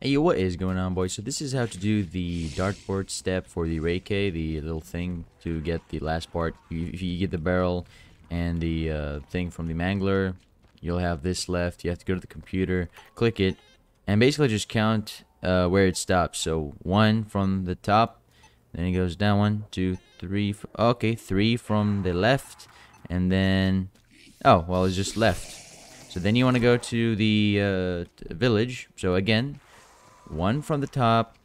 Hey, what is going on, boys? So this is how to do the dartboard step for the Reiki, the little thing to get the last part. If you get the barrel and the uh, thing from the mangler, you'll have this left. You have to go to the computer, click it, and basically just count uh, where it stops. So one from the top, then it goes down one, two, three. Okay, three from the left, and then oh well, it's just left. So then you want to go to the uh, village. So again, one from the top,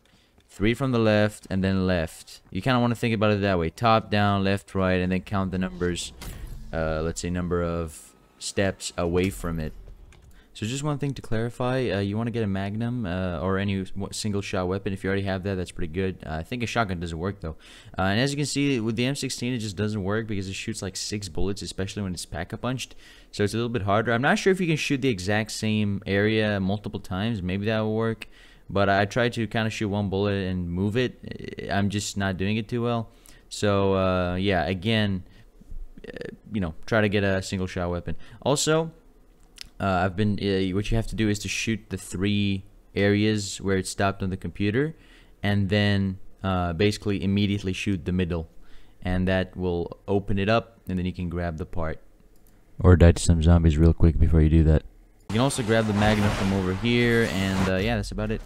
three from the left, and then left. You kind of want to think about it that way. Top, down, left, right, and then count the numbers. Uh, let's say number of steps away from it. So just one thing to clarify, uh, you want to get a magnum uh, or any single shot weapon. If you already have that, that's pretty good. Uh, I think a shotgun doesn't work though. Uh, and as you can see, with the M16, it just doesn't work because it shoots like six bullets, especially when it's pack-a-punched. So it's a little bit harder. I'm not sure if you can shoot the exact same area multiple times. Maybe that will work but I try to kind of shoot one bullet and move it. I'm just not doing it too well. So uh, yeah, again, uh, you know, try to get a single shot weapon. Also, uh, I've been uh, what you have to do is to shoot the three areas where it stopped on the computer, and then uh, basically immediately shoot the middle, and that will open it up, and then you can grab the part. Or die to some zombies real quick before you do that. You can also grab the Magna from over here, and uh, yeah, that's about it.